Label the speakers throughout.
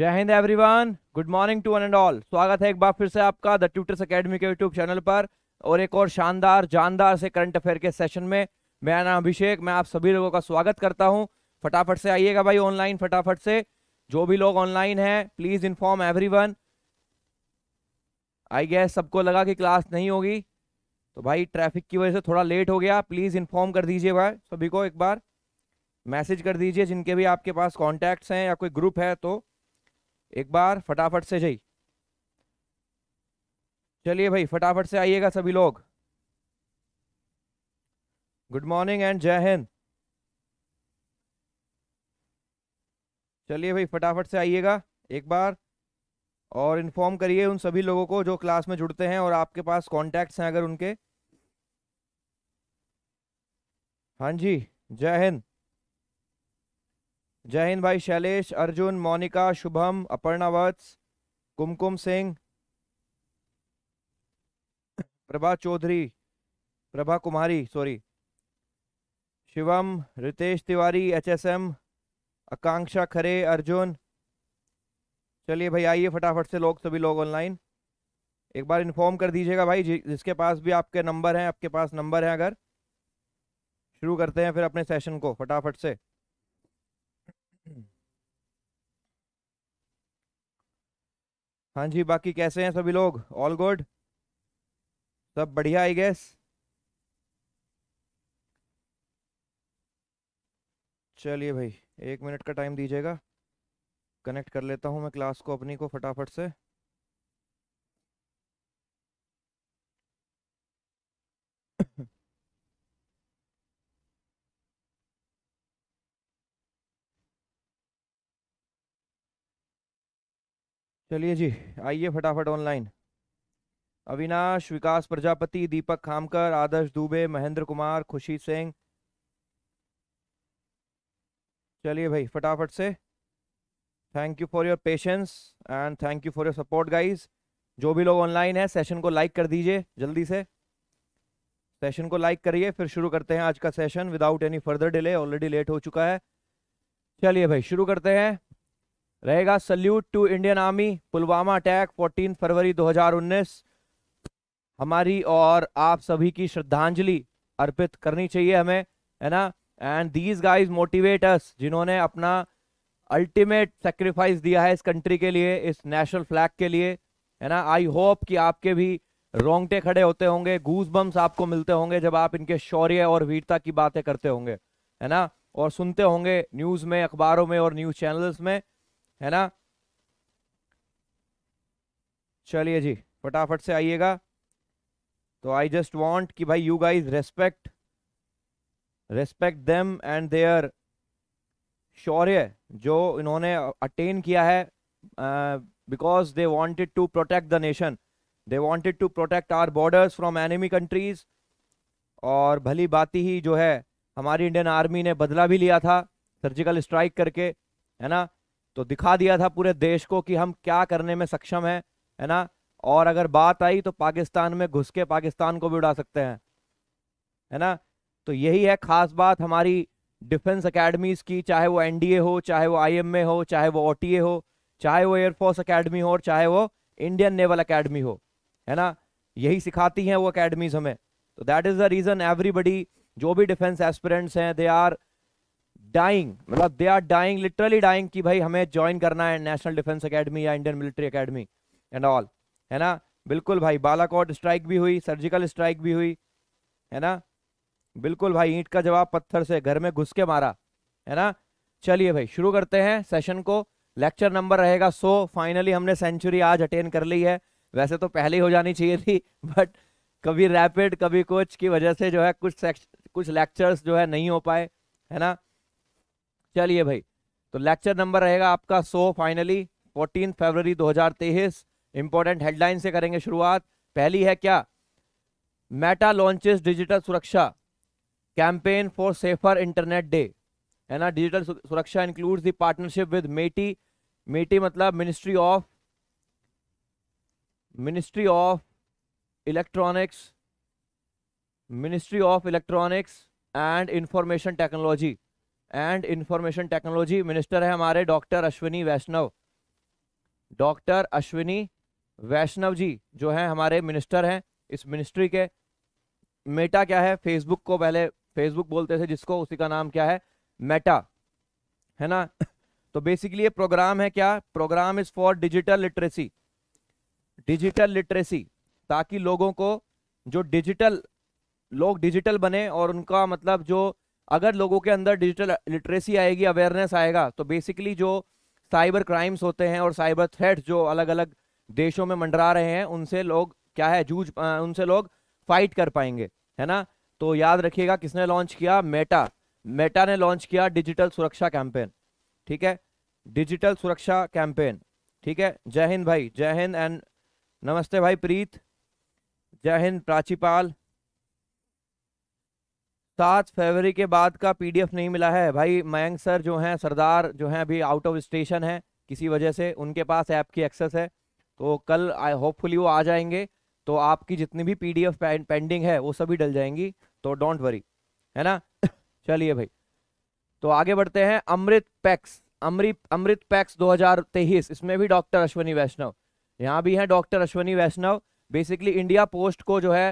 Speaker 1: जय हिंद everyone good morning to one and all स्वागत है एक बार फिर से आपका द ट्यूटर्स एकेडमी के यूट्यूब चैनल पर और एक और शानदार जानदार से करंट अफेयर के सेशन में मेरा नाम अभिषेक मैं आप सभी लोगों का स्वागत करता हूं फटाफट से आइएगा भाई ऑनलाइन फटाफट से जो भी लोग ऑनलाइन हैं please inform every I guess सबको लगा कि क्लास नहीं होगी तो भाई ट्रैफिक की वजह से थोड़ा लेट हो गया प्लीज़ इन्फॉर्म कर दीजिए भाई सभी को एक बार मैसेज कर दीजिए जिनके भी आपके पास कॉन्टैक्ट्स हैं या कोई ग्रुप है तो एक बार फटाफट से जी चलिए भाई फटाफट से आइएगा सभी लोग गुड मॉर्निंग एंड जय हिंद चलिए भाई फटाफट से आइएगा एक बार और इन्फॉर्म करिए उन सभी लोगों को जो क्लास में जुड़ते हैं और आपके पास कॉन्टैक्ट्स हैं अगर उनके हाँ जी जय हिंद जय हिंद भाई शैलेश अर्जुन मोनिका शुभम अपर्णा वत्स कुमकुम सिंह प्रभा चौधरी प्रभा कुमारी सॉरी शिवम रितेश तिवारी एचएसएम आकांक्षा खरे अर्जुन चलिए भाई आइए फटाफट से लोग सभी लोग ऑनलाइन एक बार इन्फॉर्म कर दीजिएगा भाई जिसके पास भी आपके नंबर हैं आपके पास नंबर है अगर शुरू करते हैं फिर अपने सेशन को फटाफट से हम्म। हाँ जी बाकी कैसे हैं सभी लोग ऑल गुड सब बढ़िया आई गेस चलिए भाई एक मिनट का टाइम दीजिएगा कनेक्ट कर लेता हूँ मैं क्लास को अपनी को फटाफट से चलिए जी आइए फटाफट ऑनलाइन अविनाश विकास प्रजापति दीपक खामकर आदर्श दुबे महेंद्र कुमार खुशी सिंह चलिए भाई फटाफट से thank you for your patience and thank you for your support guys जो भी लोग ऑनलाइन है सेशन को लाइक कर दीजिए जल्दी से सेशन को लाइक करिए फिर शुरू करते हैं आज का session without any further delay already late हो चुका है चलिए भाई शुरू करते हैं रहेगा salute to Indian army Pulwama attack 14 फरवरी 2019 हमारी और आप सभी की श्रद्धांजलि अर्पित करनी चाहिए हमें है ना एंड दीज गाइज मोटिवेटर्स जिन्होंने अपना अल्टीमेट सेक्रीफाइस दिया है इस कंट्री के लिए इस नेशनल फ्लैग के लिए है ना आई होप कि आपके भी रोंगटे खड़े होते होंगे गूज बम्स आपको मिलते होंगे जब आप इनके शौर्य और वीरता की बातें करते होंगे है ना और सुनते होंगे न्यूज़ में अखबारों में और न्यूज़ चैनल्स में है ना चलिए जी फटाफट से आइएगा तो आई जस्ट वॉन्ट कि भाई you guys respect respect them and their शौर्य जो इन्होंने अटेन किया है because they wanted to protect the nation they wanted to protect our borders from enemy countries और भली बाती ही जो है हमारी इंडियन आर्मी ने बदला भी लिया था सर्जिकल स्ट्राइक करके है ना तो दिखा दिया था पूरे देश को कि हम क्या करने में सक्षम है है ना और अगर बात आई तो पाकिस्तान में घुस के पाकिस्तान को भी उड़ा सकते हैं है ना तो यही है खास बात हमारी डिफेंस अकेडमीज़ की चाहे वो एनडीए हो चाहे वो आईएमए हो चाहे वो ओटीए हो चाहे वो एयरफोर्स अकेडमी हो और चाहे वो इंडियन नेवल अकेडमी हो है ना यही सिखाती हैं वो अकेडमीज़ हमें तो that is the reason everybody जो भी डिफेंस एस्पिरेंट्स हैं दे आर डाइंग मतलब they are dying literally dying कि भाई हमें ज्वाइन करना है नेशनल डिफेंस अकेडमी या Indian military academy and all है ना बिल्कुल भाई बालाकोट स्ट्राइक भी हुई सर्जिकल स्ट्राइक भी हुई है ना बिल्कुल भाई ईंट का जवाब पत्थर से घर में घुस के मारा है ना चलिए भाई शुरू करते हैं सेशन को लेक्चर नंबर रहेगा सो फाइनली हमने सेंचुरी आज अटेन कर ली है वैसे तो पहले ही हो जानी चाहिए थी बट कभी रैपिड कभी कुछ की वजह से जो है कुछ कुछ लेक्चर्स जो है नहीं हो पाए है ना चलिए भाई तो लेक्चर नंबर रहेगा आपका सो फाइनली फोर्टीन फरवरी 2023 इंपॉर्टेंट हेडलाइन से करेंगे शुरुआत पहली है क्या मेटा लॉन्चेस डिजिटल सुरक्षा campaign for safer internet day है ना डिजिटल सुरक्षा includes the partnership with MeitY MeitY मतलब ministry of ministry of electronics ministry of electronics and information technology and information technology minister है हमारे डॉक्टर अश्विनी वैष्णव डॉक्टर अश्विनी वैष्णव जी जो है हमारे मिनिस्टर हैं इस मिनिस्ट्री के मेटा क्या है फेसबुक को पहले फेसबुक बोलते थे जिसको उसी का नाम क्या है मेटा है ना तो बेसिकली ये प्रोग्राम है क्या programme is for digital literacy digital literacy ताकि लोगों को जो डिजिटल लोग डिजिटल बने और उनका मतलब जो अगर लोगों के अंदर डिजिटल लिटरेसी आएगी अवेयरनेस आएगा तो बेसिकली जो साइबर क्राइम्स होते हैं और साइबर थ्रेट जो अलग अलग देशों में मंडरा रहे हैं उनसे लोग क्या है जूझ उनसे लोग फाइट कर पाएंगे है ना तो याद रखिएगा किसने लॉन्च किया मेटा मेटा ने लॉन्च किया डिजिटल सुरक्षा कैंपेन ठीक है डिजिटल सुरक्षा कैंपेन ठीक है जय हिंद भाई जय हिंद एंड नमस्ते भाई प्रीत जय हिंद प्राचीपाल सात फरवरी के बाद का पीडीएफ नहीं मिला है भाई मयंक सर जो हैं सरदार जो हैं अभी आउट ऑफ स्टेशन है किसी वजह से उनके पास ऐप की एक्सेस है तो कल आई होपफुली वो आ जाएंगे तो आपकी जितनी भी पीडीएफ पेंडिंग है वो सभी डल जाएंगी तो डोंट वरी है ना चलिए भाई तो आगे बढ़ते हैं अमृत पैक्स अमृत अमृत पैक्स दो इसमें भी डॉक्टर अश्वनी वैष्णव यहाँ भी हैं doctor Ashwini Vaishnaw basically India post को जो है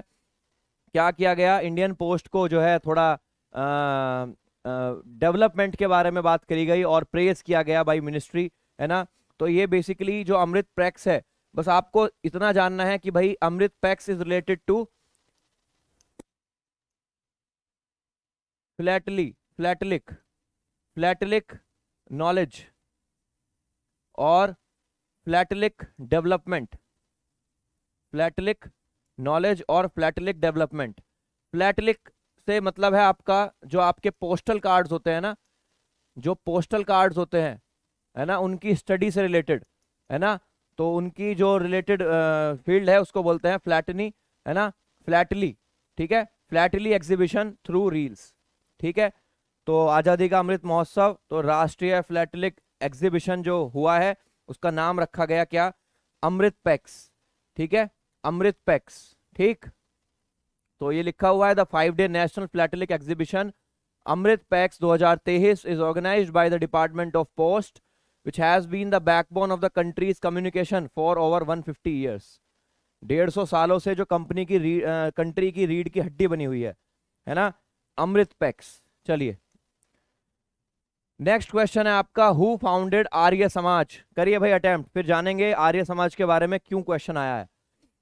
Speaker 1: क्या किया गया इंडियन पोस्ट को जो है थोड़ा डेवलपमेंट के बारे में बात करी गई और प्रेस किया गया बाई मिनिस्ट्री है ना तो ये बेसिकली जो अमृत पैक्स है बस आपको इतना जानना है कि भाई Amrit Pex is related to philately philatelic philatelic knowledge और फ्लैटलिक डेवलपमेंट फ्लैटलिक नॉलेज और फ्लैटलिक डेवलपमेंट फ्लैटलिक से मतलब है आपका जो आपके पोस्टल कार्ड्स होते हैं ना जो पोस्टल कार्ड्स होते हैं है ना उनकी स्टडी से रिलेटेड है ना तो उनकी जो रिलेटेड फील्ड है उसको बोलते हैं फ्लैटनी है ना फ्लैटली ठीक है फ्लैटली एग्जीबिशन थ्रू रील्स ठीक है तो आज़ादी का अमृत महोत्सव तो राष्ट्रीय फ्लैटलिक एग्जीबिशन जो हुआ है उसका नाम रखा गया क्या अमृत पैक्स ठीक है अमृत पैक्स ठीक तो ये लिखा हुआ है the five day national philatelic exhibition Amrit Pex 2023 is organize by the department of post which has been the backbone of the country's communication for over 150 डेढ़ सौ सालों से जो कंपनी की कंट्री की रीढ़ की हड्डी बनी हुई है है ना अमृत पैक्स चलिए नेक्स्ट क्वेश्चन है आपका हु फाउंडेड आर्य समाज करिए भाई अटेम्प्ट फिर जानेंगे आर्य समाज के बारे में क्यों क्वेश्चन आया है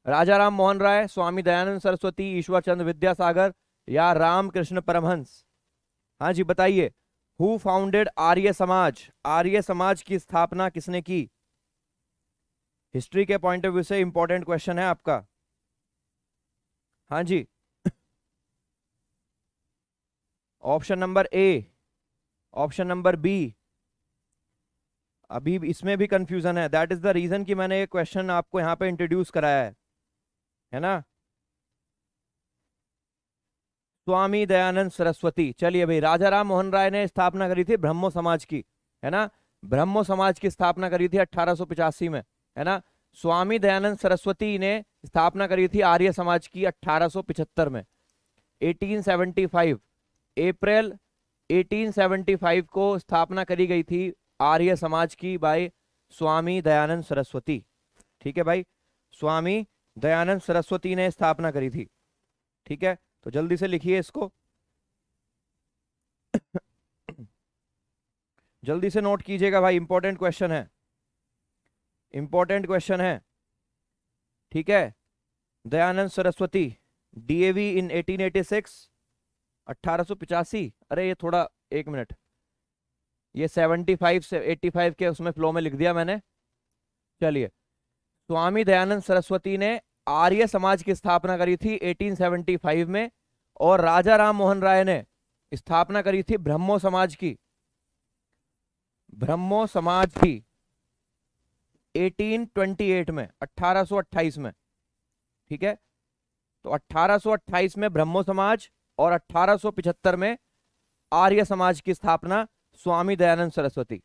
Speaker 1: राजा राम मोहन राय स्वामी दयानंद सरस्वती ईश्वर चंद्र विद्यासागर या रामकृष्ण परमहंस हाँ जी बताइए हु फाउंडेड आर्य समाज आर्य समाज की स्थापना किसने की हिस्ट्री के पॉइंट ऑफ व्यू से इंपॉर्टेंट क्वेश्चन है आपका हाँ जी option number A option number B अभी इसमें भी कंफ्यूजन है दैट इज द रीजन कि मैंने ये क्वेश्चन आपको यहाँ पे इंट्रोड्यूस कराया है है ना स्वामी दयानंद सरस्वती चलिए भाई राजा राम मोहन राय ने स्थापना करी थी ब्रह्मो समाज की है ना ब्रह्मो समाज की स्थापना करी थी अठारह में है ना स्वामी दयानंद सरस्वती ने स्थापना करी थी आर्य समाज की 1875 में 1875 अप्रैल 1875 को स्थापना करी गई थी आर्य समाज की बाय स्वामी दयानंद सरस्वती ठीक है भाई स्वामी दयानंद सरस्वती ने स्थापना करी थी ठीक है तो जल्दी से लिखिए इसको जल्दी से नोट कीजिएगा भाई इंपॉर्टेंट क्वेश्चन है इंपॉर्टेंट क्वेश्चन है ठीक है दयानंद सरस्वती डीएवी इन 1886 1885 अरे ये थोड़ा एक मिनट ये 75 से 85 के उसमें फ्लो में लिख दिया मैंने चलिए स्वामी दयानंद सरस्वती ने आर्य समाज की स्थापना करी थी 1875 में और राजा राम मोहन राय ने स्थापना करी थी ब्रह्मो समाज की ब्रह्मो समाज की 1828 में 1828 में ठीक है तो 1828 में ब्रह्मो समाज और 1875 में आर्य समाज की स्थापना स्वामी दयानंद सरस्वती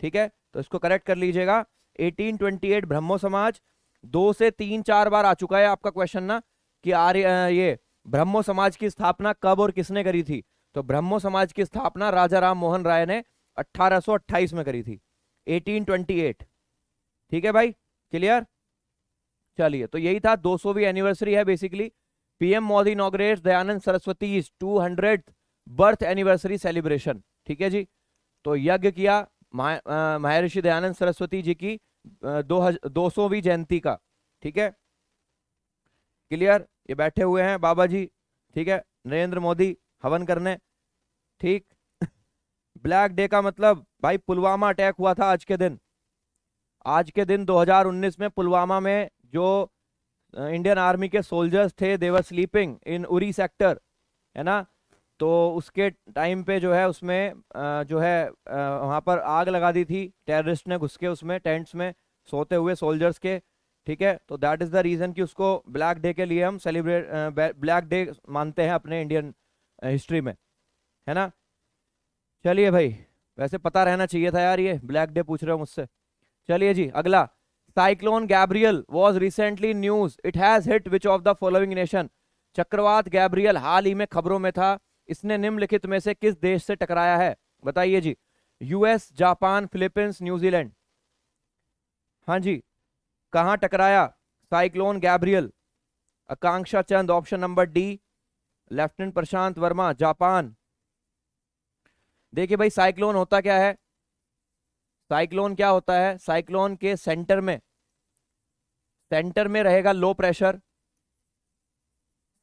Speaker 1: ठीक है तो इसको करेक्ट कर लीजिएगा 1828 ब्रह्मो समाज दो से तीन चार बार आ चुका है आपका क्वेश्चन ना कि आर्य ये ब्रह्मो समाज की स्थापना कब और किसने करी थी तो ब्रह्मो समाज की स्थापना राजा राम मोहन राय ने 1828 में करी थी 1828 ठीक है भाई क्लियर चलिए तो यही था 200वीं एनिवर्सरी है basically PM Modi inaugurate Dayanand Saraswati two hundred birth anniversary celebration ठीक है जी तो यज्ञ किया महर्षि दयानंद सरस्वती जी की दो दो सौवीं जयंती का ठीक है क्लियर ये बैठे हुए हैं बाबा जी ठीक है नरेंद्र मोदी हवन करने ठीक ब्लैक डे का मतलब भाई पुलवामा अटैक हुआ था आज के दिन आज के दिन 2019 में पुलवामा में जो इंडियन आर्मी के सोल्जर्स थे they were sleeping in Uri sector है ना तो उसके टाइम पे जो है उसमें जो है वहाँ पर आग लगा दी थी टेररिस्ट ने घुस के उसमें टेंट्स में सोते हुए सोल्जर्स के ठीक है तो दैट इज़ द रीज़न कि उसको ब्लैक डे के लिए हम सेलिब्रेट ब्लैक डे मानते हैं अपने इंडियन हिस्ट्री में है ना चलिए भाई वैसे पता रहना चाहिए था यार ये ब्लैक डे पूछ रहे हो मुझसे चलिए जी अगला cyclone Gabrielle was recently news it has hit which of the following nation चक्रवात गैब्रियल हाल ही में खबरों में था इसने निम्नलिखित में से किस देश से टकराया है बताइए जी यूएस जापान फिलीपींस न्यूजीलैंड हाँ जी कहाँ टकराया cyclone Gabrielle Akanksha Chand option number D lieutenant Prashant Verma Japan देखिए भाई साइक्लोन होता क्या है साइक्लोन क्या होता है साइक्लोन के सेंटर में सेंटर में रहेगा लो प्रेशर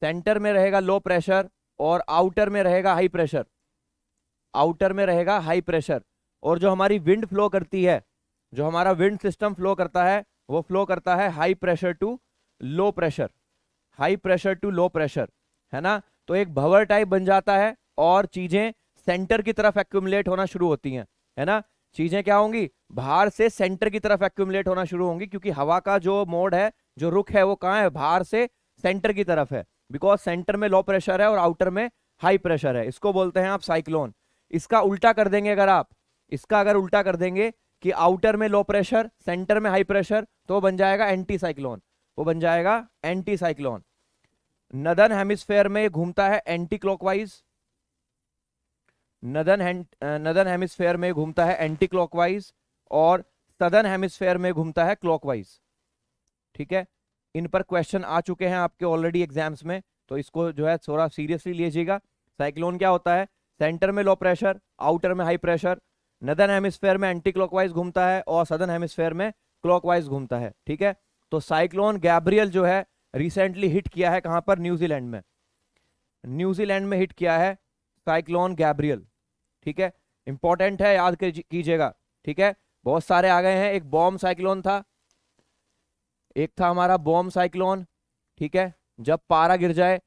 Speaker 1: सेंटर में रहेगा लो प्रेशर और आउटर में रहेगा हाई प्रेशर आउटर में रहेगा हाई प्रेशर और जो हमारी विंड फ्लो करती है जो हमारा विंड सिस्टम फ्लो करता है वो फ्लो करता है high pressure to low pressure high pressure to low pressure है ना तो एक भवर टाइप बन जाता है और चीज़ें सेंटर की तरफ एक्यूमलेट होना शुरू होती हैं है ना चीज़ें क्या होंगी बाहर से सेंटर की तरफ एक्यूमलेट होना शुरू होंगी क्योंकि हवा का जो मोड है जो रुख है वो कहाँ है बाहर से सेंटर की तरफ है बिकॉज सेंटर में लो प्रेशर है और आउटर में हाई प्रेशर है इसको बोलते हैं आप साइक्लोन इसका उल्टा कर देंगे अगर आप इसका अगर उल्टा कर देंगे कि आउटर में लो प्रेशर सेंटर में हाई प्रेशर तो बन जाएगा एंटी साइक्लोन वो बन जाएगा एंटी साइक्लोन नदन हेमिस्फेयर में घूमता है anticlockwise northern northern hemisphere में घूमता है एंटी क्लॉकवाइज और सदन हेमिस्फेयर में घूमता है क्लॉकवाइज ठीक है इन पर क्वेश्चन आ चुके हैं आपके ऑलरेडी एग्जाम्स में तो इसको जो है थोड़ा सीरियसली लीजिएगा साइक्लोन क्या होता है सेंटर में लो प्रेशर आउटर में हाई प्रेशर नदर्न हेमिस्फेयर में एंटी क्लॉकवाइज घूमता है और सदर्न हेमिस्फेयर में क्लॉकवाइज घूमता है ठीक है तो साइक्लोन गैब्रियल जो है रिसेंटली हिट किया है कहां पर न्यूजीलैंड में न्यूजीलैंड में हिट किया है साइक्लोन गैब्रियल ठीक है इंपॉर्टेंट है याद कीजिएगा ठीक है बहुत सारे आ गए हैं एक बॉम्ब साइक्लोन था एक था हमारा बॉम्ब साइक्लोन ठीक है जब पारा गिर जाए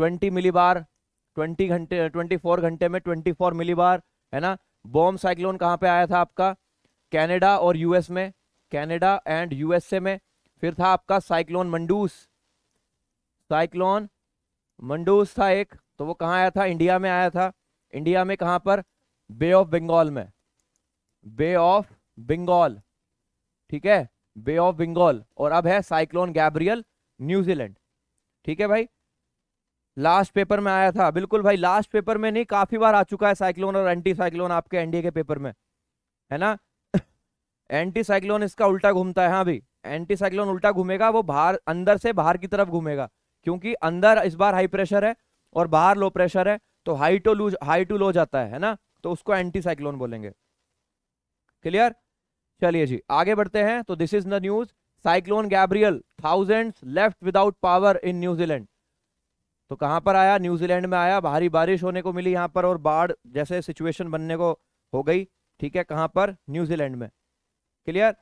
Speaker 1: 20 मिली बार 20 घंटे 24 घंटे में 24 मिली बार है ना बॉम्ब साइक्लोन कहाँ पे आया था आपका कैनेडा और यूएस में कैनेडा एंड यूएसए में फिर था आपका साइक्लोन मंडूस साइक्लोन मंडूस था एक तो वो कहाँ आया था इंडिया में आया था इंडिया में कहाँ पर बे ऑफ बंगाल में बे ऑफ बंगाल ठीक है बे ऑफ बंगाल और अब है साइक्लोन गैब्रियल न्यूजीलैंड ठीक है भाई लास्ट पेपर में आया था बिल्कुल भाई लास्ट पेपर में नहीं काफी बार आ चुका है साइक्लोन और एंटी साइक्लोन आपके एनडीए के पेपर में है ना एंटी साइक्लोन इसका उल्टा घूमता है हाँ भी एंटी साइक्लोन उल्टा घूमेगा वो बाहर अंदर से बाहर की तरफ घूमेगा क्योंकि अंदर इस बार हाई प्रेशर है और बाहर लो प्रेशर है तो high to loose high to low जाता है, है ना तो उसको एंटी साइक्लोन बोलेंगे क्लियर चलिए जी आगे बढ़ते हैं तो this is the news cyclone Gabrielle thousand left without power in New Zealand तो कहां पर आया न्यूजीलैंड में आया भारी बारिश होने को मिली यहां पर और बाढ़ जैसे सिचुएशन बनने को हो गई ठीक है कहां पर न्यूजीलैंड में क्लियर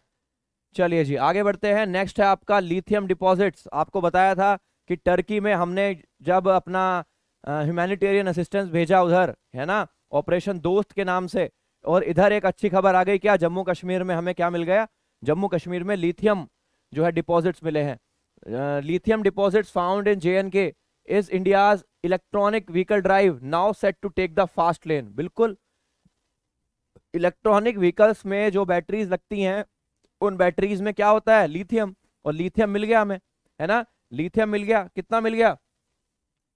Speaker 1: चलिए जी आगे बढ़ते हैं नेक्स्ट है आपका लिथियम डिपॉजिट्स आपको बताया था कि टर्की में हमने जब अपना ह्यूमैनिटेरियन असिस्टेंस भेजा उधर है ना ऑपरेशन दोस्त के नाम से और इधर एक अच्छी खबर आ गई क्या जम्मू कश्मीर में हमें क्या मिल गया जम्मू कश्मीर में लिथियम जो है डिपॉजिट्स मिले हैं lithium deposits found in J and K is India's electronic vehicle drive now set to take the fast lane बिल्कुल इलेक्ट्रॉनिक व्हीकल्स में जो बैटरीज लगती हैं उन बैटरीज में क्या होता है लिथियम और लिथियम मिल गया हमें है ना लिथियम मिल गया कितना मिल गया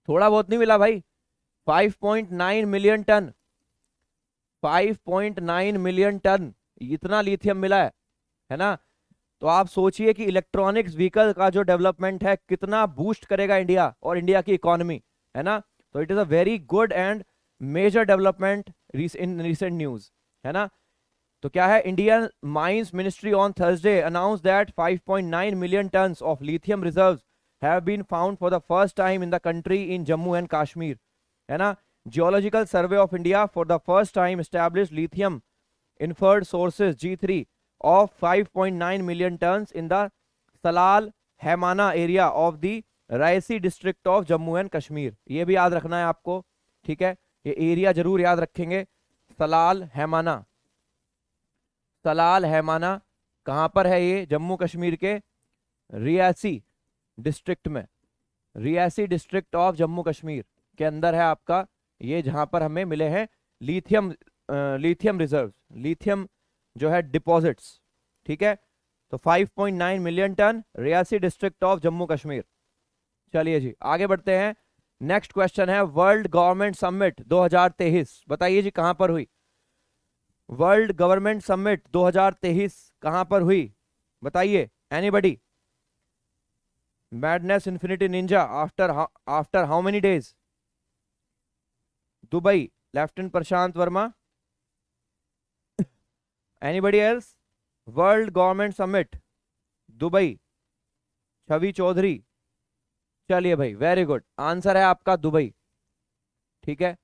Speaker 1: थोड़ा बहुत नहीं मिला भाई 5.9 मिलियन टन 5.9 मिलियन टन इतना लिथियम मिला है है ना तो आप सोचिए कि इलेक्ट्रॉनिक्स व्हीकल का जो डेवलपमेंट है कितना बूस्ट करेगा इंडिया और इंडिया की इकोनॉमी है ना तो it is a very good and major development in recent news है ना तो क्या है Indian mines ministry on Thursday announce that 5.9 million tonne of lithium reserves have been found for the first time in the country in Jammu and Kashmir है ना geological survey of India for the first time establish lithium inferred sources g3 of 5.9 million tonne in the Salal हैमाना area of the Reasi district of Jammu and Kashmir ये भी याद रखना है आपको ठीक है ये एरिया जरूर याद रखेंगे सलाल हैमाना सलाल हैमाना कहाँ पर है ये जम्मू कश्मीर के रियासी डिस्ट्रिक्ट में रियासी डिस्ट्रिक्ट ऑफ जम्मू कश्मीर के अंदर है आपका ये जहां पर हमें मिले हैं लिथियम लिथियम रिजर्व लिथियम जो है डिपॉजिट्स ठीक है तो 5.9 million tonne Reasi district of Jammu Kashmir चलिए जी आगे बढ़ते हैं नेक्स्ट क्वेश्चन है वर्ल्ड गवर्नमेंट समिट 2023 बताइए जी कहां पर हुई वर्ल्ड गवर्नमेंट समिट 2023 कहां पर हुई बताइए anybody madness infinity ninja after after how many days Dubai lieutenant Prashant Verma anybody else world government summit Dubai Chhavi Chaudhary चलिए भाई वेरी गुड आंसर है आपका दुबई ठीक है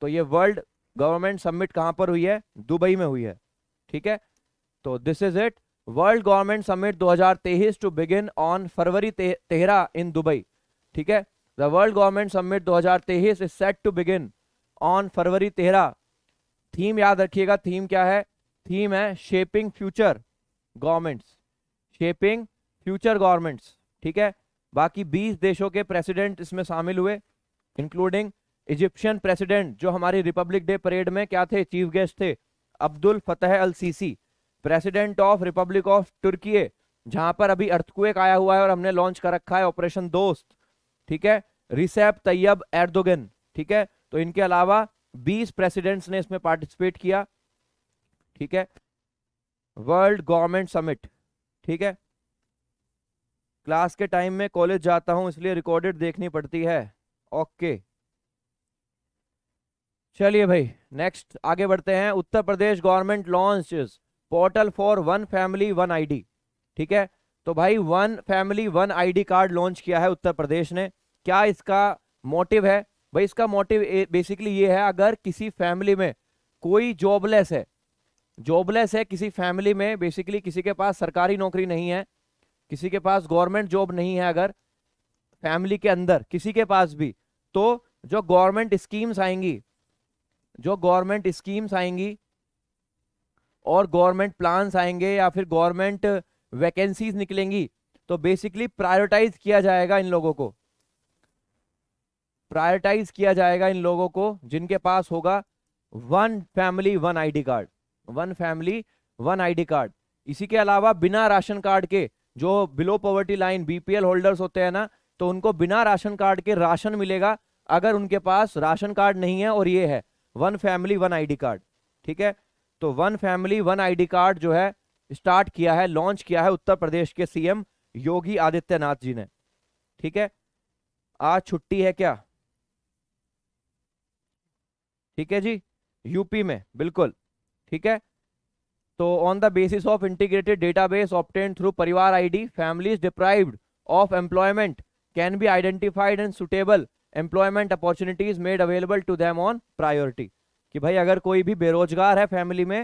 Speaker 1: तो ये वर्ल्ड गवर्नमेंट समिट कहां पर हुई है दुबई में हुई है ठीक है तो this is it world government summit 2023 to begin on February तेरह इन दुबई ठीक है the world government summit 2023 is set to begin on February तेरह थीम याद रखिएगा थीम क्या है थीम है shaping future governments shaping future governments ठीक है बाकी 20 देशों के प्रेसिडेंट इसमें शामिल हुए इंक्लूडिंग इजिप्शियन प्रेसिडेंट जो हमारी रिपब्लिक डे परेड में क्या थे चीफ गेस्ट थे Abdel Fattah el Sisi president of republic of Turkey जहां पर अभी अर्थक्वेक आया हुआ है और हमने लॉन्च कर रखा है ऑपरेशन दोस्त ठीक है रिसेप तैयब एर्दोगन ठीक है तो इनके अलावा 20 प्रेसिडेंट्स ने इसमें पार्टिसिपेट किया ठीक है वर्ल्ड गवर्नमेंट समिट ठीक है क्लास के टाइम में कॉलेज जाता हूं इसलिए रिकॉर्डेड देखनी पड़ती है ओके चलिए भाई नेक्स्ट आगे बढ़ते हैं Uttar Pradesh government launch portal for one family one ID ठीक है तो भाई one family one ID card launch किया है उत्तर प्रदेश ने क्या इसका मोटिव है भाई इसका मोटिव बेसिकली ये है अगर किसी फैमिली में कोई जॉबलेस है जॉबलेस है किसी फैमिली में बेसिकली किसी के पास सरकारी नौकरी नहीं है किसी के पास गवर्नमेंट जॉब नहीं है अगर फैमिली के अंदर किसी के पास भी तो जो गवर्नमेंट स्कीम्स आएंगी जो गवर्नमेंट स्कीम्स आएंगी और गवर्नमेंट प्लान्स आएंगे या फिर गवर्नमेंट वैकेंसीज निकलेंगी तो बेसिकली प्रायोरिटाइज किया जाएगा इन लोगों को प्रायोरिटाइज किया जाएगा इन लोगों को जिनके पास होगा one family one ID card one family one ID card इसी के अलावा बिना राशन कार्ड के जो below poverty line BPL holders होते हैं ना तो उनको बिना राशन कार्ड के राशन मिलेगा अगर उनके पास राशन कार्ड नहीं है और ये है one family one ID card ठीक है तो one family one ID card जो है स्टार्ट किया है लॉन्च किया है उत्तर प्रदेश के सीएम योगी आदित्यनाथ जी ने ठीक है आज छुट्टी है क्या ठीक है जी यूपी में बिल्कुल ठीक है तो on the basis of integrated database obtained through परिवार ID families deprived of employment can be identified and suitable employment opportunities made available to them on priority कि भाई अगर कोई भी बेरोजगार है फैमिली में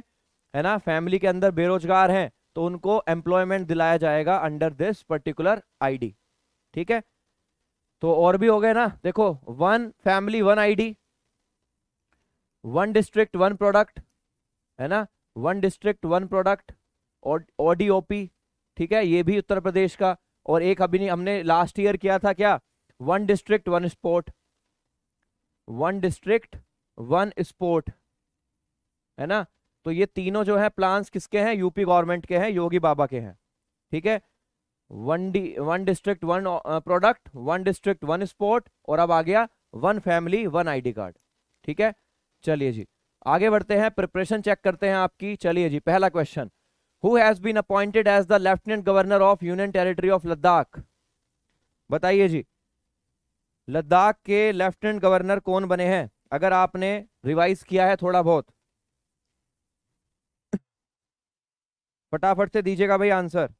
Speaker 1: है ना फैमिली के अंदर बेरोजगार हैं तो उनको एम्प्लॉयमेंट दिलाया जाएगा अंडर दिस पर्टिकुलर आईडी ठीक है तो और भी हो गए ना देखो one family one ID one district one product है ना one district one product ODOP ठीक है ये भी उत्तर प्रदेश का और एक अभी नहीं हमने लास्ट ईयर किया था क्या one district one sport one district one sport है ना तो ये तीनों जो है प्लान्स किसके हैं यूपी गवर्नमेंट के हैं योगी बाबा के हैं ठीक है one D one district one product one district one sport और अब आ गया one family one ID card ठीक है चलिए जी आगे बढ़ते हैं प्रिपरेशन चेक करते हैं आपकी चलिए जी पहला question who has been appointed as the lieutenant governor of union territory of Ladakh बताइए जी लद्दाख के लेफ्टिनेंट गवर्नर कौन बने हैं अगर आपने रिवाइज किया है थोड़ा बहुत फटाफट से दीजिएगा भाई answer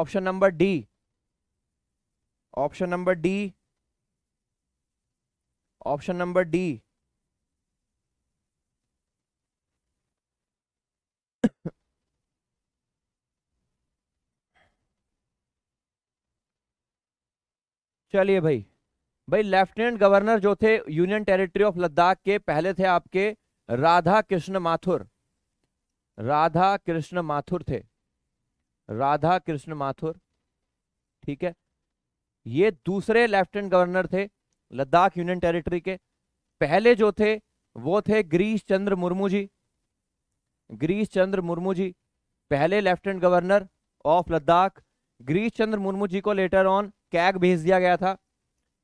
Speaker 1: option number D option number D option number D चलिए भाई भाई लेफ्टिनेंट गवर्नर जो थे यूनियन टेरिटरी ऑफ लद्दाख के पहले थे आपके राधा कृष्ण माथुर राधा कृष्ण माथुर थे राधा कृष्ण माथुर ठीक है ये दूसरे लेफ्टिनेंट गवर्नर थे लद्दाख यूनियन टेरिटरी के पहले जो थे वो थे गिरीश चंद्र मुर्मू जी गिरीश चंद्र मुर्मू जी पहले lieutenant governor of Ladakh Girish Chandra Murmu ji को लेटर ऑन कैग भेज दिया गया था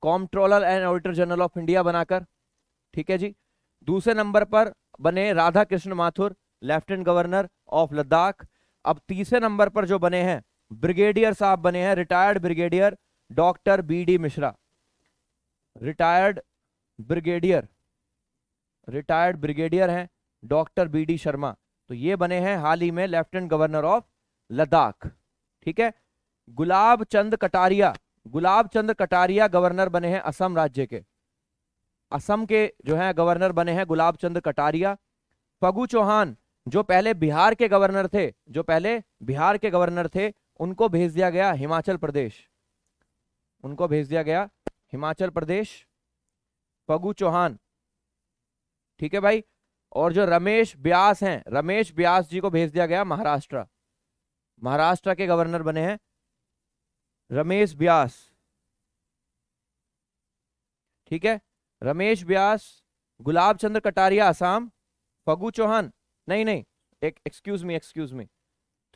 Speaker 1: comptroller and auditor general of India बनाकर ठीक है जी दूसरे नंबर पर बने Radha Krishna Mathur lieutenant governor of Ladakh अब तीसरे नंबर पर जो बने हैं ब्रिगेडियर साहब बने हैं retired brigadier doctor B D Mishra retired brigadier retired brigadier हैं डॉक्टर बी डी शर्मा तो ये बने हैं हाल ही में लेफ्टिनेंट गवर्नर ऑफ लद्दाख ठीक है गुलाब चंद कटारिया गुलाब चंद कटारिया गवर्नर बने हैं असम राज्य के असम के जो है गवर्नर बने हैं गुलाब चंद कटारिया फगु चौहान जो पहले बिहार के गवर्नर थे जो पहले बिहार के गवर्नर थे उनको भेज दिया गया हिमाचल प्रदेश उनको भेज दिया गया हिमाचल प्रदेश फगु चौहान ठीक है भाई और जो रमेश ब्यास हैं रमेश ब्यास जी को भेज दिया गया महाराष्ट्र महाराष्ट्र के गवर्नर बने हैं रमेश ब्यास ठीक है रमेश ब्यास गुलाब चंद्र कटारिया आसाम फगू चौहान नहीं नहीं एक एक्सक्यूज मी एक्सक्यूज मी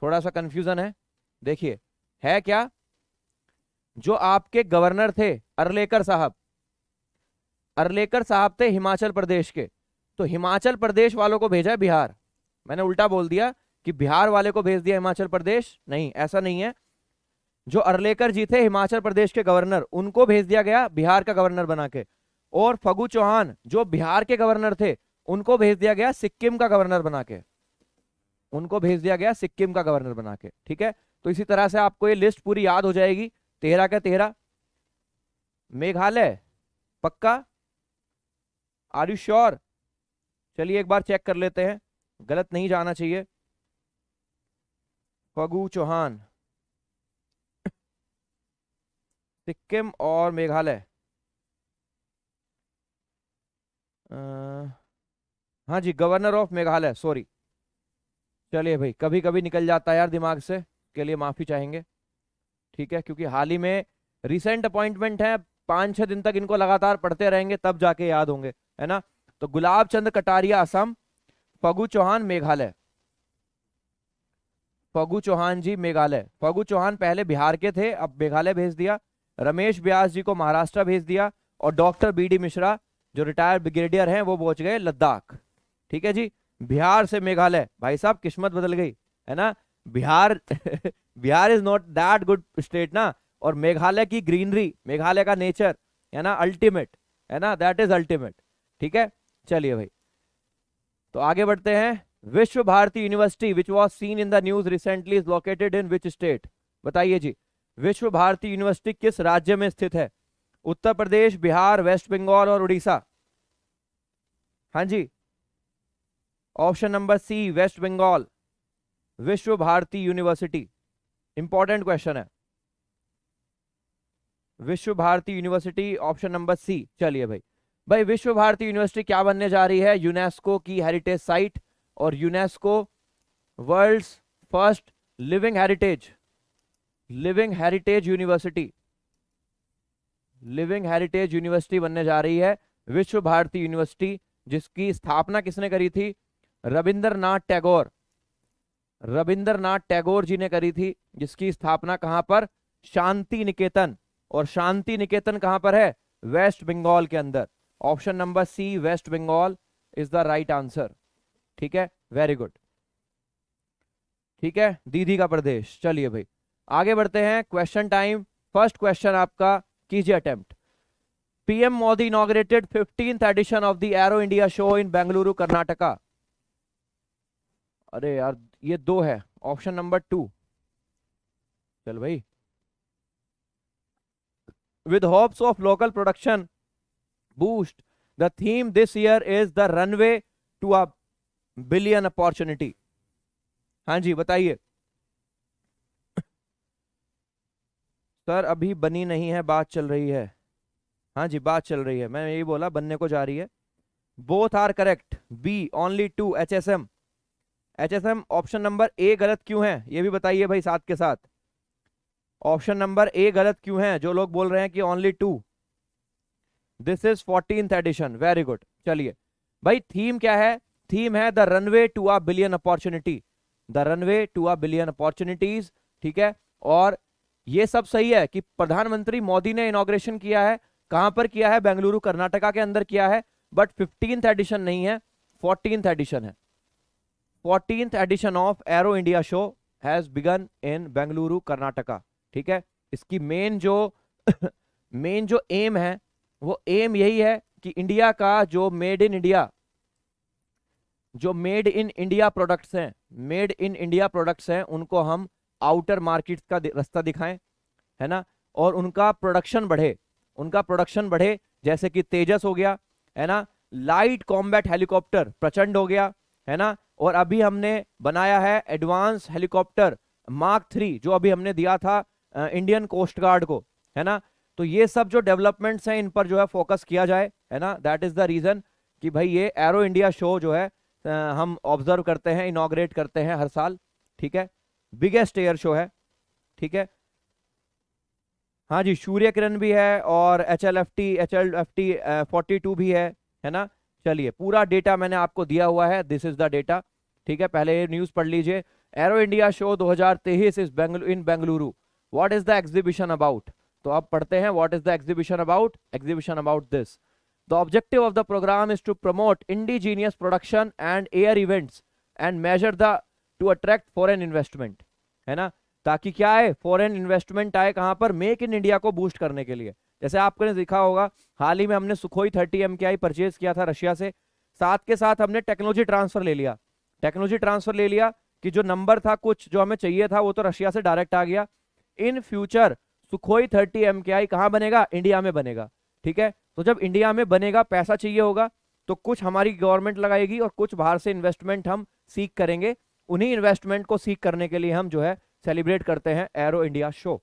Speaker 1: थोड़ा सा कंफ्यूजन है देखिए है क्या जो आपके गवर्नर थे अरलेकर साहब अरलेकर साहब थे हिमाचल प्रदेश के तो हिमाचल प्रदेश वालों को भेजा बिहार मैंने उल्टा बोल दिया कि बिहार वाले को भेज दिया हिमाचल प्रदेश नहीं ऐसा नहीं है जो अरलेकर जी थे हिमाचल प्रदेश के गवर्नर उनको भेज दिया गया बिहार का गवर्नर बना के और फगू चौहान जो बिहार के गवर्नर थे उनको भेज दिया गया सिक्किम का गवर्नर बना के उनको भेज दिया गया सिक्किम का गवर्नर बना के ठीक है तो इसी तरह से आपको ये लिस्ट पूरी याद हो जाएगी तेरह का तेरह मेघालय पक्का आर यू श्योर चलिए एक बार चेक कर लेते हैं गलत नहीं जाना चाहिए फगू चौहान सिक्किम और मेघालय हाँ जी गवर्नर ऑफ मेघालय सॉरी चलिए भाई कभी कभी निकल जाता है यार दिमाग से के लिए माफ़ी चाहेंगे ठीक है क्योंकि हाल ही में रिसेंट अपॉइंटमेंट है पांच छह दिन तक इनको लगातार पढ़ते रहेंगे तब जाके याद होंगे है ना तो गुलाब चंद कटारिया असम फगु चौहान मेघालय फगु चौहान जी मेघालय फगु चौहान पहले बिहार के थे अब मेघालय भेज दिया रमेश ब्यास जी को महाराष्ट्र भेज दिया और डॉक्टर बी डी मिश्रा जो रिटायर्ड ब्रिगेडियर हैं वो पहुंच गए लद्दाख ठीक है जी बिहार से मेघालय भाई साहब किस्मत बदल गई है ना Bihar Bihar is not that good state ना और मेघालय की ग्रीनरी मेघालय का नेचर है ना अल्टीमेट है ना दैट इज अल्टीमेट ठीक है चलिए भाई तो आगे बढ़ते हैं Vishwa Bharati university which was seen in the news recently is located in which state बताइए जी विश्व भारती यूनिवर्सिटी किस राज्य में स्थित है उत्तर प्रदेश बिहार वेस्ट बंगाल और उड़ीसा हाँ जी option number C west Bengal Vishwa Bharati university important question है Vishwa Bharati university option number C चलिए भाई भाई विश्व भारती यूनिवर्सिटी क्या बनने जा रही है यूनेस्को की हेरिटेज साइट और UNESCO world first living heritage living heritage university living heritage university बनने जा रही है विश्व भारती यूनिवर्सिटी जिसकी स्थापना किसने करी थी रविंद्रनाथ टैगोर रविंद्रनाथ टैगोर जी ने करी थी जिसकी स्थापना कहां पर शांति निकेतन और शांति निकेतन कहां पर है वेस्ट बंगाल के अंदर option number C west Bengal is the right answer ठीक है वेरी गुड ठीक है दीदी का प्रदेश चलिए भाई आगे बढ़ते हैं क्वेश्चन टाइम फर्स्ट क्वेश्चन आपका कीजिए attempt PM Modi inaugurated fifteenth edition of the Aero India show in Bengaluru Karnataka अरे यार ये दो है ऑप्शन नंबर टू चल भाई with hopes of local production boost the theme this year is the runway to a billion opportunity हाँ जी बताइए सर अभी बनी नहीं है बात चल रही है हाँ जी बात चल रही है मैं यही बोला बनने को जा रही है both are correct B only two H S M HSM option number A गलत क्यों है ये भी बताइए भाई साथ के साथ ऑप्शन नंबर ए गलत क्यों है जो लोग बोल रहे हैं कि only two this is fourteen edition very good चलिए भाई थीम क्या है थीम है the runway to a billion opportunity the runway to a billion opportunities ठीक है और ये सब सही है कि प्रधानमंत्री मोदी ने इनोग्रेशन किया है कहां पर किया है बेंगलुरु कर्नाटका के अंदर किया है बट फिफ्टींथ एडिशन नहीं है फोर्टीन एडिशन है fourteen edition of Aero India show has begun in Bengaluru Karnataka ठीक है इसकी मेन जो मेन जो एम है वो एम यही है कि इंडिया का जो मेड इन इंडिया जो मेड इन इंडिया प्रोडक्ट्स हैं मेड इन इंडिया प्रोडक्ट्स हैं उनको हम आउटर मार्केट्स का रास्ता दिखाएं है ना और उनका प्रोडक्शन बढ़े उनका प्रोडक्शन बढ़े जैसे कि तेजस हो गया है ना लाइट कॉम्बैट हेलीकॉप्टर प्रचंड हो गया है ना और अभी हमने बनाया है एडवांस हेलीकॉप्टर मार्क थ्री जो अभी हमने दिया था इंडियन कोस्ट गार्ड को है ना तो ये सब जो डेवलपमेंट्स हैं इन पर जो है फोकस किया जाए है ना दैट इज़ द रीज़न कि भाई ये एरो इंडिया शो जो है हम ऑब्जर्व करते हैं इनाग्रेट करते हैं हर साल ठीक है बिगेस्ट एयर शो है ठीक है हाँ जी सूर्य किरण भी है और H L F T H L F T forty two भी है है ना चलिए पूरा डेटा मैंने आपको दिया हुआ है दिस इज द डेटा ठीक है पहले न्यूज पढ़ लीजिए Aero India show 2023 is Bengaluru in Bengaluru what is the exhibition about तो आप पढ़ते हैं what is the exhibition about exhibition about this the objective of the programme is to promote indigenous production and air events and major the to attract foreign investment है ना ताकि क्या है foreign investment आए कहां पर मेक इन इंडिया को boost करने के लिए जैसे आपने देखा होगा हाल ही में हमने Sukhoi thirty M K I purchase किया था रशिया से साथ के साथ हमने टेक्नोलॉजी ट्रांसफर ले लिया टेक्नोलॉजी ट्रांसफर ले लिया कि जो नंबर था कुछ जो हमें चाहिए था वो तो रशिया से डायरेक्ट आ गया in future Sukhoi thirty M K I कहाँ बनेगा इंडिया में बनेगा ठीक है तो जब इंडिया में बनेगा पैसा चाहिए होगा तो कुछ हमारी गवर्नमेंट लगाएगी और कुछ बाहर से इन्वेस्टमेंट हम सीख करेंगे उन्हीं इन्वेस्टमेंट को सीख करने के लिए हम जो है सेलिब्रेट करते हैं एरो इंडिया शो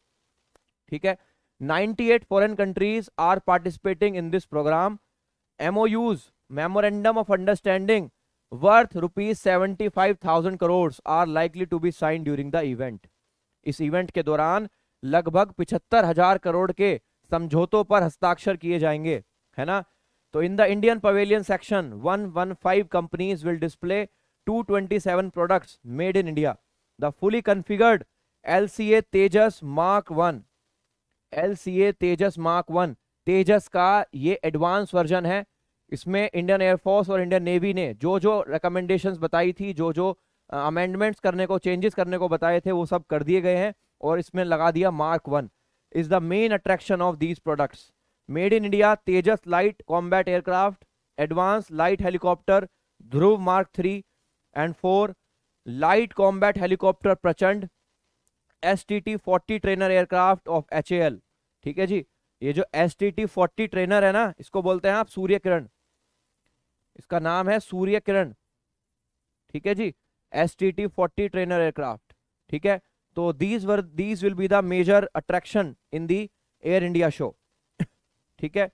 Speaker 1: ठीक है 98 foreign countries are participating in this program. MOUs, Memorandum of Understanding, worth rupees 75,000 crores are likely to be signed during the event. इस event के दौरान लगभग पिछहत्तर हजार करोड़ के समझौतों पर हस्ताक्षर किए जाएंगे है ना तो in the Indian pavilion section 115 companies will display 227 products made in India the fully configured LCA Tejas mark 1 L C A Tejas mark one Tejas का ये एडवांस वर्जन है इसमें इंडियन एयरफोर्स और इंडियन नेवी ने जो जो रिकमेंडेशन बताई थी जो जो अमेंडमेंट्स करने को चेंजेस करने को बताए थे वो सब कर दिए गए हैं और इसमें लगा दिया mark one is the main attraction of these products made in India Tejas light combat aircraft advance light helicopter Dhruv mark three and four light combat helicopter Prachand S T T forty trainer aircraft of H L ठीक है जी ये जो S T T forty trainer है ना इसको बोलते हैं आप सूर्य किरण इसका नाम है सूर्य किरण ठीक है जी S T T forty trainer aircraft ठीक है तो these were these will be the major attraction in the air India show ठीक है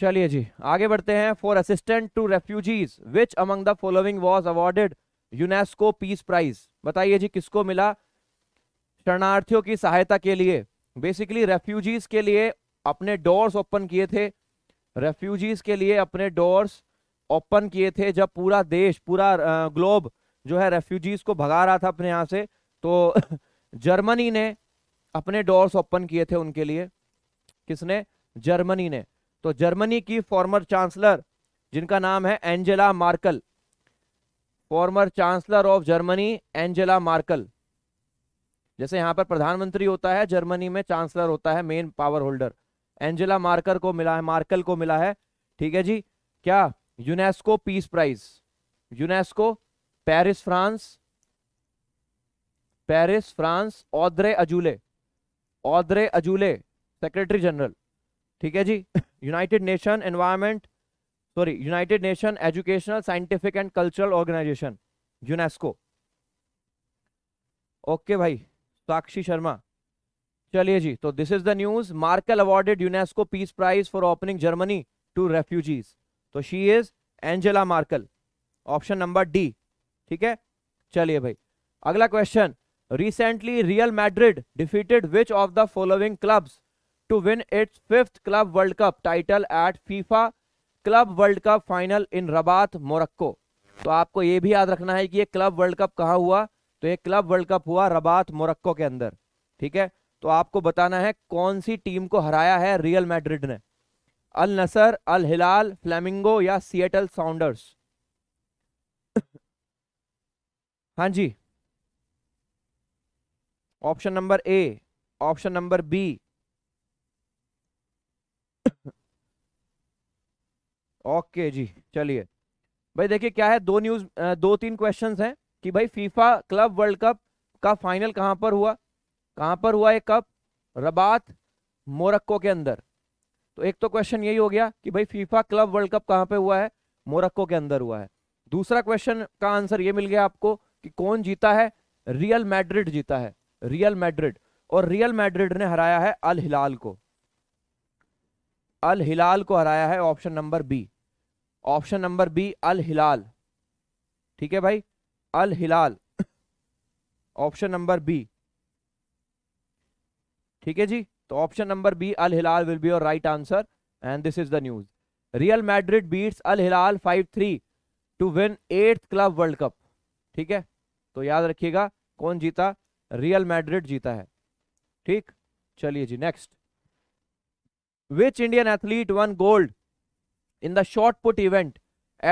Speaker 1: चलिए जी आगे बढ़ते हैं for assistant to refugees which among the following was awarded UNESCO peace prize बताइए जी किसको मिला शरणार्थियों की सहायता के लिए बेसिकली रेफ्यूजीज के लिए अपने डोर्स ओपन किए थे रेफ्यूजीज के लिए अपने डोर्स ओपन किए थे जब पूरा देश पूरा ग्लोब जो है रेफ्यूजीज को भगा रहा था अपने यहाँ से तो जर्मनी ने अपने डोर्स ओपन किए थे उनके लिए किसने जर्मनी ने तो जर्मनी की फॉर्मर चांसलर जिनका नाम है Angela Merkel former chancellor of Germany Angela Merkel जैसे यहाँ पर प्रधानमंत्री होता है जर्मनी में चांसलर होता है main power holder Angela Merkel को मिला है मार्कल को मिला है ठीक है जी क्या UNESCO peace prize UNESCO Paris France Paris France Audrey Azoulay Audrey Azoulay secretary general ठीक है जी united nation environment sorry united nation educational scientific and cultural organisation UNESCO okay भाई साक्षी शर्मा चलिए जी तो this is the news Merkel awarded UNESCO peace prize for opening Germany to refugees तो she is Angela Merkel option number D ठीक है चलिए भाई अगला question recently real Madrid defeated which of the following clubs to win its fifth club world cup title at FIFA club world cup final in Rabat Morocco तो आपको यह भी याद रखना है कि ये क्लब वर्ल्ड कप कहा हुआ तो ये क्लब वर्ल्ड कप हुआ रबात मोरक्को के अंदर ठीक है तो आपको बताना है कौन सी टीम को हराया है रियल मैड्रिड ने Al Nassr Al Hilal Flamengo या सिएटल साउंडर्स हाँ जी option number A option number B okay जी चलिए भाई देखिए क्या है दो न्यूज दो तीन क्वेश्चंस हैं कि भाई फीफा क्लब वर्ल्ड कप का फाइनल कहां पर हुआ कहां पर हुआ एक कप रबात मोरक्को के अंदर तो एक तो क्वेश्चन यही हो गया कि भाई फीफा क्लब वर्ल्ड कप कहां पे हुआ है मोरक्को के अंदर हुआ है दूसरा क्वेश्चन का आंसर ये मिल गया आपको कि कौन जीता है रियल मैड्रिड जीता है रियल मैड्रिड और रियल मैड्रिड ने हराया है अल हिलाल को अल हिलाल को हराया है option number B option number B Al Hilal ठीक है भाई Al Hilal option number B ठीक है जी तो option number B Al Hilal will be your right answer and this is the news Real Madrid beats Al Hilal five three to win eighth club world cup ठीक है तो याद रखिएगा कौन जीता रियल मैड्रिड जीता है ठीक चलिए जी next which Indian athlete won gold in the shot put event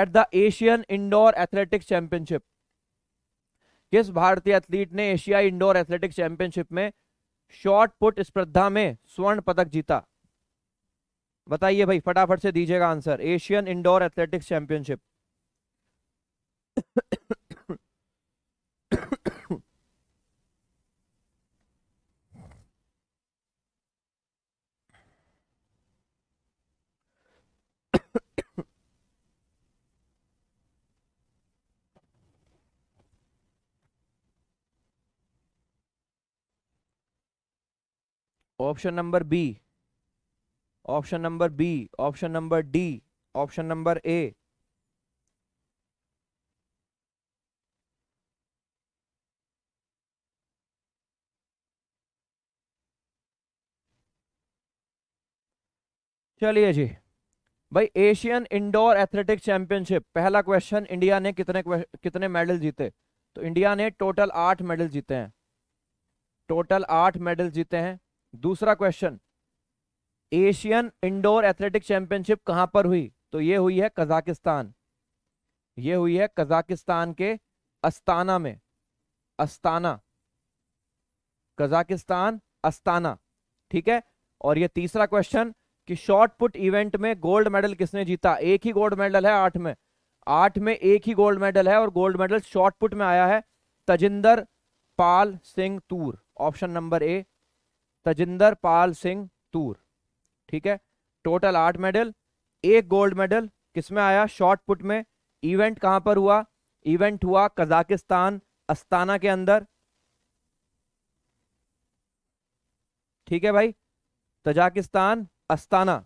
Speaker 1: at the Asian indoor athletics championship किस भारतीय एथलीट ने एशियाई इंडोर एथलेटिक्स चैंपियनशिप में शॉर्ट पुट स्पर्धा में स्वर्ण पदक जीता बताइए भाई फटाफट से दीजिएगा answer Asian indoor athletics championship option number B option number B option number D option number A चलिए जी भाई एशियन इंडोर एथलेटिक चैंपियनशिप पहला क्वेश्चन इंडिया ने कितने कितने मेडल जीते तो इंडिया ने टोटल आठ मेडल जीते हैं टोटल आठ मेडल जीते हैं दूसरा question Asian indoor athletic championship कहां पर हुई तो ये हुई है कजाकिस्तान ये हुई है कजाकिस्तान के अस्ताना में अस्ताना कजाकिस्तान अस्ताना ठीक है और ये तीसरा क्वेश्चन कि शॉर्ट पुट इवेंट में गोल्ड मेडल किसने जीता एक ही गोल्ड मेडल है आठ में आठ में एक ही गोल्ड मेडल है और गोल्ड मेडल शॉर्ट पुट में आया है Tajinder Pal Singh Toor option number A Tajinder Pal Singh Toor ठीक है टोटल आठ मेडल एक गोल्ड मेडल किसमें आया शॉर्ट पुट में इवेंट कहां पर हुआ इवेंट हुआ कजाकिस्तान अस्ताना के अंदर ठीक है भाई तजाकिस्तान अस्ताना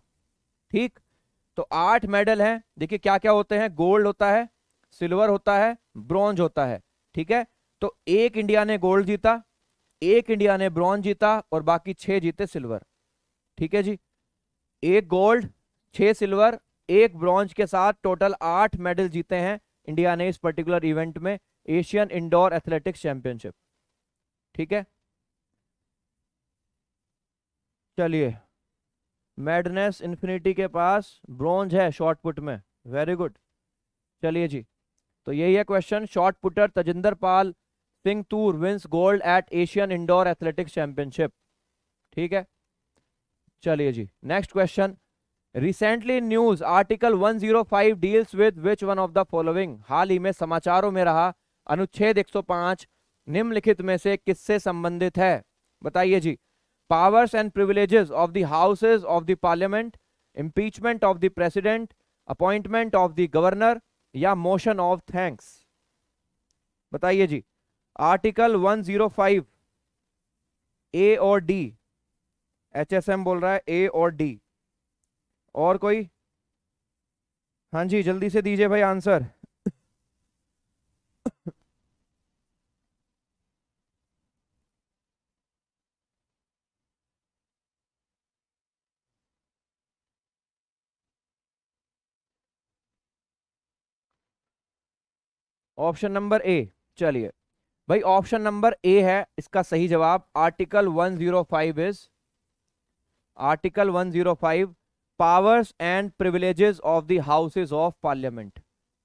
Speaker 1: ठीक तो आठ मेडल हैं देखिए क्या क्या होते हैं गोल्ड होता है सिल्वर होता है ब्रॉन्ज होता है ठीक है तो एक इंडिया ने गोल्ड जीता एक इंडिया ने ब्रॉन्ज जीता और बाकी छह जीते सिल्वर ठीक है जी एक गोल्ड छह सिल्वर एक ब्रॉन्ज के साथ टोटल आठ मेडल जीते हैं इंडिया ने इस पर्टिकुलर इवेंट में एशियन इंडोर एथलेटिक्स चैंपियनशिप ठीक है चलिए मैडनेस इन्फिनिटी के पास ब्रॉन्ज है शॉर्ट पुट में वेरी गुड चलिए जी तो यही है question shot putter Tajinder Pal Singh Toor wins gold at Asian indoor athletics championship ठीक है चलिए जी next question recently news article 105 zero five deals with which one of the following हाल ही में समाचारों में रहा अनुच्छेद 105 निम्नलिखित में से किससे संबंधित है बताइए जी powers and privileges of the houses of the parliament impeachment of the president appointment of the governor या मोशन ऑफ थैंक्स बताइए जी आर्टिकल 105 ए और डी एचएसएम बोल रहा है ए और डी और कोई हाँ जी जल्दी से दीजिए भाई आंसर ऑप्शन नंबर ए चलिए भाई ऑप्शन नंबर ए है इसका सही जवाब article 105 is article 105 powers and privileges of the houses of parliament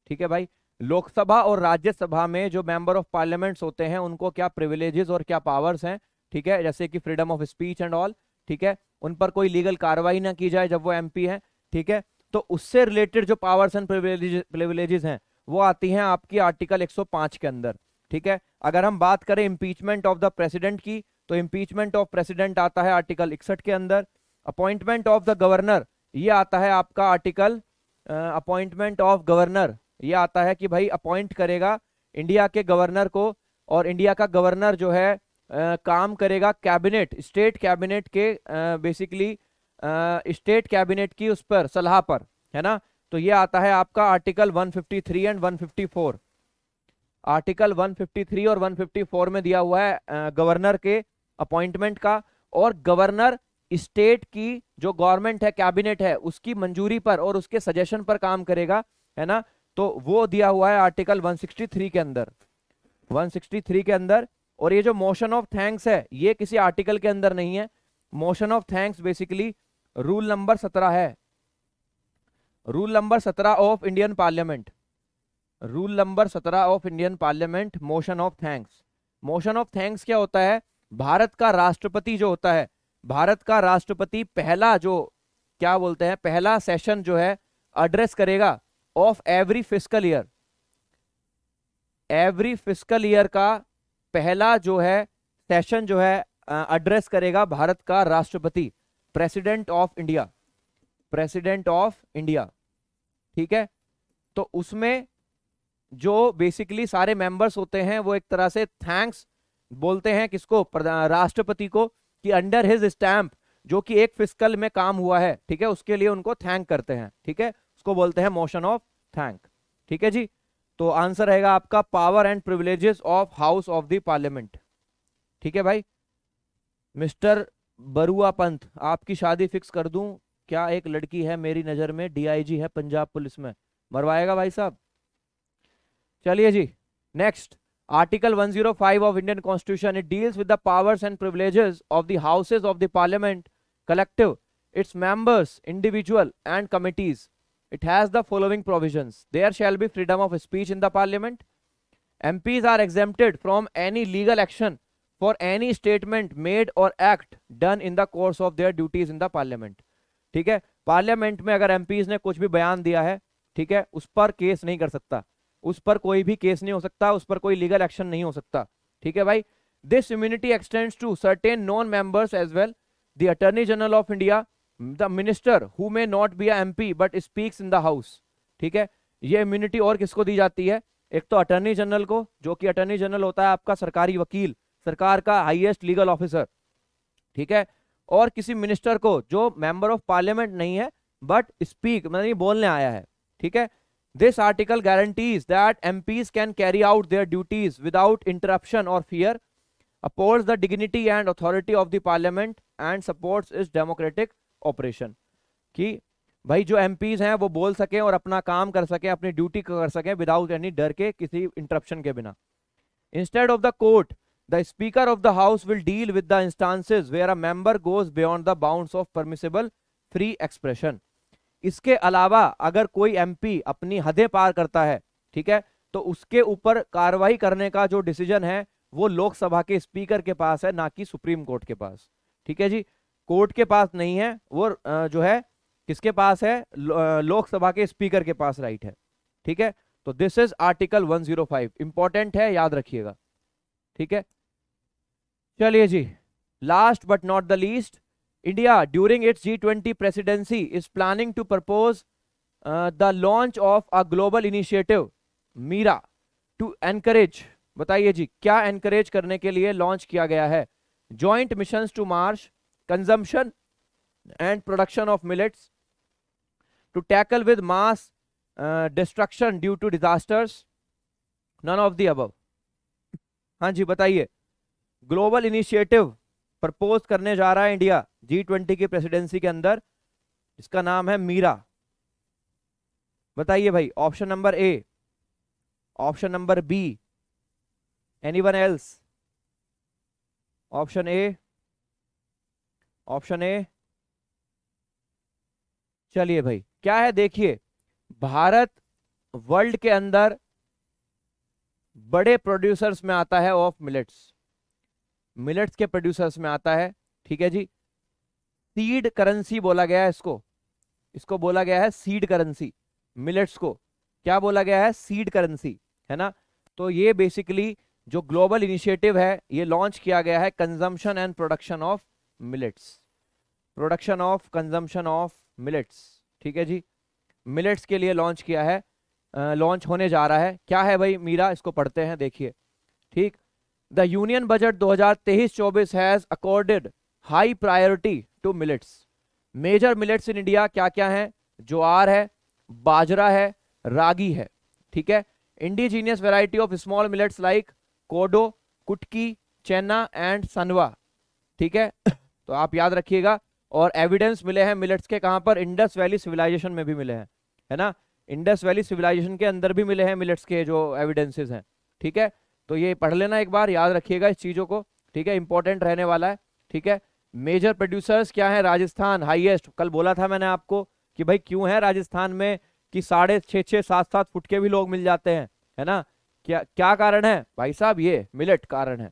Speaker 1: ठीक है भाई लोकसभा और राज्यसभा में जो मेंबर ऑफ पार्लियामेंट्स होते हैं उनको क्या प्रिविलेजेस और क्या पावर्स हैं ठीक है जैसे कि freedom of speech and all ठीक है उन पर कोई लीगल कार्रवाई ना की जाए जब वो पी हैं ठीक है तो उससे रिलेटेड जो पावर्स एंड प्रिविलेजेस हैं वो आती हैं आपकी आर्टिकल 105 के अंदर ठीक है अगर हम बात करें इम्पीचमेंट ऑफ द प्रेसिडेंट की तो इम्पीचमेंट ऑफ प्रेसिडेंट आता है आर्टिकल इकसठ के अंदर अपॉइंटमेंट ऑफ द गवर्नर ये आता है आपका आर्टिकल अपॉइंटमेंट ऑफ गवर्नर ये आता है कि भाई अपॉइंट करेगा इंडिया के गवर्नर को और इंडिया का गवर्नर जो है आ, काम करेगा कैबिनेट स्टेट कैबिनेट के बेसिकली स्टेट कैबिनेट की उस पर सलाह पर है ना तो ये आता है आपका आर्टिकल 153 एंड 154 आर्टिकल 153 और 154 में दिया हुआ है गवर्नर के अपॉइंटमेंट का और गवर्नर स्टेट की जो गवर्नमेंट है कैबिनेट है उसकी मंजूरी पर और उसके सजेशन पर काम करेगा है ना तो वो दिया हुआ है आर्टिकल 163 के अंदर 163 के अंदर और ये जो मोशन ऑफ थैंक्स है ये किसी आर्टिकल के अंदर नहीं है motion of thanks basically rule number सत्रह है रूल नंबर सत्रह of Indian parliament rule number सत्रह of Indian parliament motion of thanks motion of thanks क्या होता है भारत का राष्ट्रपति जो होता है भारत का राष्ट्रपति पहला जो क्या बोलते हैं पहला सेशन जो है एड्रेस करेगा of every physical year every physical year का पहला जो है सेशन जो है एड्रेस करेगा भारत का राष्ट्रपति president of India president of India ठीक है तो उसमें जो बेसिकली सारे मेंबर्स होते हैं वो एक तरह से थैंक्स बोलते हैं किसको राष्ट्रपति को कि अंडर हिज स्टैंप जो कि एक फिस्कल में काम हुआ है ठीक है उसके लिए उनको थैंक करते हैं ठीक है उसको बोलते हैं मोशन ऑफ थैंक ठीक है जी तो आंसर रहेगा आपका power and privileges of house of the parliament ठीक है भाई मिस्टर बरुआ पंथ आपकी शादी फिक्स कर दूं क्या एक लड़की है मेरी नज़र में डीआईजी है पंजाब पुलिस में मरवाएगा भाई साहब चलिए जी next article 105 of Indian constitution it deals with the powers and privileges of the houses of the parliament collective its members individual and committees it has the following provisions there shall be freedom of speech in the parliament MPs are exempted from any legal action for any statement made or act done in the course of their duties in the parliament ठीक है parliament में अगर M ने कुछ भी बयान दिया है ठीक है उस पर केस नहीं कर सकता उस पर कोई भी केस नहीं हो सकता उस पर कोई लीगल एक्शन नहीं हो सकता ठीक है भाई this immunity extends to certain non members as well the attorney general of India the minister who may not be M P but speaks in the house ठीक है ये इम्यूनिटी और किसको दी जाती है एक तो अटर्नी जनरल को जो कि अटर्नी जनरल होता है आपका सरकारी वकील सरकार का हाईएस्ट लीगल ऑफिसर ठीक है और किसी मिनिस्टर को जो मेंबर ऑफ पार्लियामेंट नहीं है बट स्पीक मतलब बोलने आया है ठीक है This article guarantees that MPs can carry out their duties without interruption or fear, upholds the dignity and authority of the parliament and supports its democratic operation. कि भाई जो एम हैं वो बोल सकें और अपना काम कर सकें अपनी ड्यूटी कर सकें विदाउट एनी डर के किसी इंटरप्शन के बिना instead of the court the speaker of the house will deal with the instances where a member goes beyond the bounds of permissible free expression इसके अलावा अगर कोई एमपी अपनी हदें पार करता है ठीक है तो उसके ऊपर कार्रवाई करने का जो डिसीजन है वो लोकसभा के स्पीकर के पास है ना कि सुप्रीम कोर्ट के पास ठीक है जी कोर्ट के पास नहीं है वो जो है किसके पास है लोकसभा के स्पीकर के पास राइट है ठीक है तो दिस इज आर्टिकल 105 इंपॉर्टेंट है याद रखिएगा ठीक है चलिए जी last but not the least India during its G twenty presidency is planning to propose the launch of a global initiative, मीरा टू एनकरेज बताइए जी क्या एनकरेज करने के लिए लॉन्च किया गया है joint mission to march consumption and production of millets to tackle with mass destruction due to disasters none of the above हाँ जी बताइए ग्लोबल इनिशिएटिव प्रपोज करने जा रहा है इंडिया जी ट्वेंटी की प्रेसिडेंसी के अंदर इसका नाम है मीरा बताइए भाई option number A option number B any one else option A option A चलिए भाई क्या है देखिए भारत वर्ल्ड के अंदर बड़े प्रोड्यूसर्स में आता है ऑफ मिलेट्स मिलेट्स के प्रोड्यूसर्स में आता है ठीक है जी सीड करेंसी बोला गया है इसको इसको बोला गया है सीड करेंसी मिलेट्स को क्या बोला गया है सीड करेंसी है ना तो ये बेसिकली जो ग्लोबल इनिशिएटिव है ये लॉन्च किया गया है consumption and production of millets production of consumption of millets ठीक है जी मिलेट्स के लिए लॉन्च किया है लॉन्च होने जा रहा है क्या है भाई मीरा इसको पढ़ते हैं देखिए ठीक है? बजट दो हजार 2023 चौबीस has accorded high priority to millets major millets in India क्या क्या hain ज्वार है बाजरा है रागी है ठीक है indigenous variety of small millets like kodo kutki chena and सनवा ठीक है तो आप याद रखिएगा और एविडेंस मिले हैं मिलेट्स के कहाँ पर इंडस वैली सिविलाइजेशन में भी मिले हैं है ना इंडस वैली सिविलाइजेशन के अंदर भी मिले हैं मिलेट्स के जो एविडेंसेस हैं ठीक है तो ये पढ़ लेना एक बार याद रखिएगा इस चीज़ों को ठीक है इंपॉर्टेंट रहने वाला है ठीक है मेजर प्रोड्यूसर्स क्या है राजस्थान हाईएस्ट कल बोला था मैंने आपको कि भाई क्यों है राजस्थान में कि साढ़े छः छः सात सात फुट के भी लोग मिल जाते हैं है ना क्या क्या कारण है भाई साहब ये मिलेट कारण है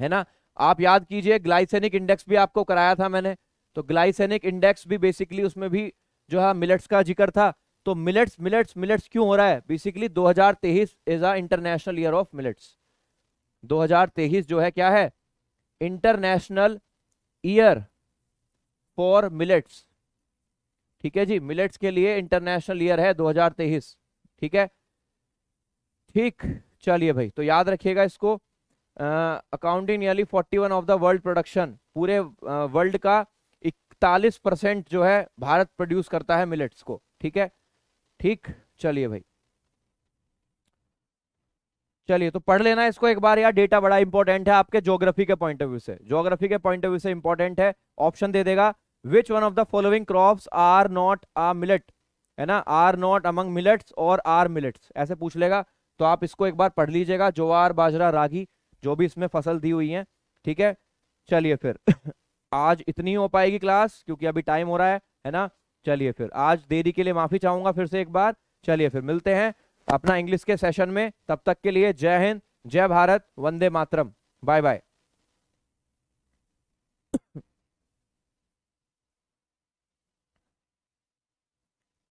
Speaker 1: है ना आप याद कीजिए ग्लाइसेनिक इंडेक्स भी आपको कराया था मैंने तो ग्लाइसेनिक इंडेक्स भी बेसिकली उसमें भी जो है मिलेट्स का जिक्र था तो मिलेट्स मिलेट्स मिलेट्स क्यों हो रहा है basically 2023 is a international year of millets 2023 जो है क्या है इंटरनेशनल ईयर फॉर मिलेट्स ठीक है जी मिलेट्स के लिए इंटरनेशनल ईयर है 2023 ठीक है ठीक चलिए भाई तो याद रखिएगा इसको accounting nearly 41 of the world production पूरे वर्ल्ड uh, का इकतालीस परसेंट जो है भारत प्रोड्यूस करता है मिलेट्स को ठीक है ठीक चलिए भाई चलिए तो पढ़ लेना इसको एक बार यार डेटा बड़ा इंपॉर्टेंट है आपके ज्योग्राफी के पॉइंट ऑफ व्यू से ज्योग्राफी के पॉइंट ऑफ व्यू से इंपॉर्टेंट है ऑप्शन दे देगा which one of the following crop are not a millet है ना आर नॉट अमंग मिलेट्स और आर मिलेट्स ऐसे पूछ लेगा तो आप इसको एक बार पढ़ लीजिएगा जोवार बाजरा रागी जो भी इसमें फसल दी हुई है ठीक है चलिए फिर आज इतनी हो पाएगी क्लास क्योंकि अभी टाइम हो रहा है है ना चलिए फिर आज देरी के लिए माफी चाहूंगा फिर से एक बार चलिए फिर मिलते हैं अपना इंग्लिश के सेशन में तब तक के लिए जय हिंद जय भारत वंदे मातरम बाय बाय